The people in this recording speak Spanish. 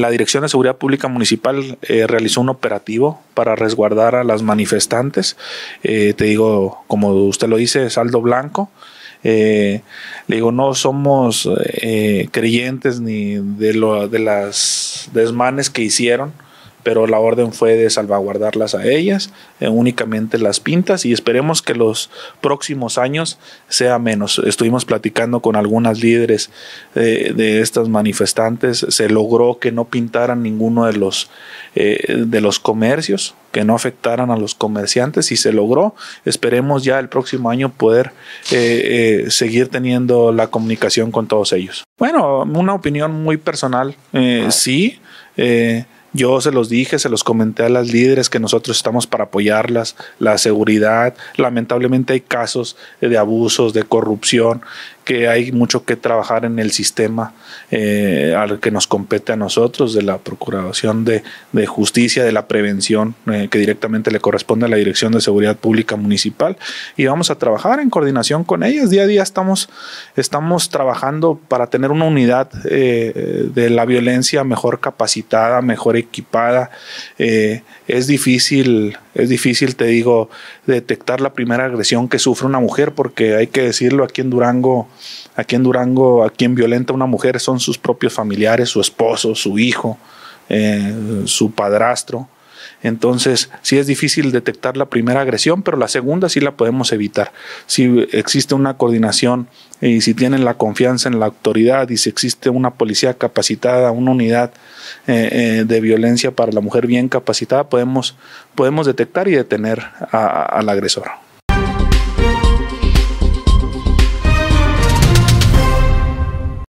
La Dirección de Seguridad Pública Municipal eh, realizó un operativo para resguardar a las manifestantes. Eh, te digo, como usted lo dice, saldo blanco. Eh, le digo, no somos creyentes ni de, lo, de las desmanes que hicieron pero la orden fue de salvaguardarlas a ellas, eh, únicamente las pintas y esperemos que los próximos años sea menos. Estuvimos platicando con algunas líderes eh, de estas manifestantes, se logró que no pintaran ninguno de los, eh, de los comercios, que no afectaran a los comerciantes y se logró. Esperemos ya el próximo año poder seguir teniendo la comunicación con todos ellos. Bueno, una opinión muy personal, eh, ah. sí. Yo se los dije, se los comenté a las líderes que nosotros estamos para apoyarlas, la seguridad. Lamentablemente hay casos de abusos, de corrupción, que hay mucho que trabajar en el sistema eh, al que nos compete a nosotros, de la Procuración de, Justicia, de la prevención eh, que directamente le corresponde a la Dirección de Seguridad Pública Municipal. Y vamos a trabajar en coordinación con ellas. Día a día estamos, estamos trabajando para tener una unidad eh, de la violencia mejor capacitada, mejor equipada. es difícil, es difícil, te digo, detectar la primera agresión que sufre una mujer, porque hay que decirlo, aquí en Durango Aquí en Durango, a quien violenta una mujer son sus propios familiares, su esposo, su hijo, eh, su padrastro. Entonces, sí es difícil detectar la primera agresión, pero la segunda sí la podemos evitar. Si existe una coordinación y si tienen la confianza en la autoridad y si existe una policía capacitada, una unidad eh, eh, de violencia para la mujer bien capacitada, podemos, podemos detectar y detener al agresor.